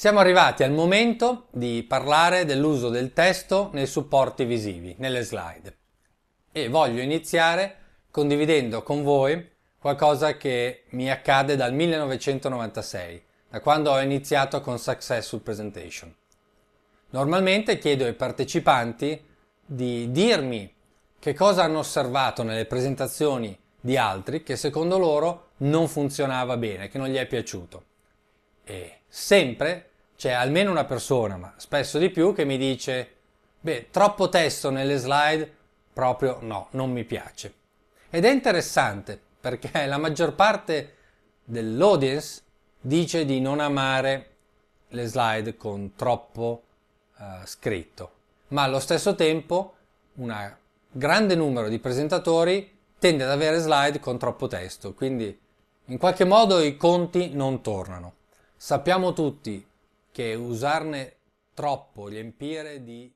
Siamo arrivati al momento di parlare dell'uso del testo nei supporti visivi, nelle slide. E voglio iniziare condividendo con voi qualcosa che mi accade dal 1996, da quando ho iniziato con Successful Presentation. Normalmente chiedo ai partecipanti di dirmi che cosa hanno osservato nelle presentazioni di altri che secondo loro non funzionava bene, che non gli è piaciuto. E sempre c'è cioè, almeno una persona, ma spesso di più, che mi dice, beh, troppo testo nelle slide, proprio no, non mi piace. Ed è interessante perché la maggior parte dell'audience dice di non amare le slide con troppo uh, scritto, ma allo stesso tempo un grande numero di presentatori tende ad avere slide con troppo testo, quindi in qualche modo i conti non tornano. Sappiamo tutti che usarne troppo, riempire di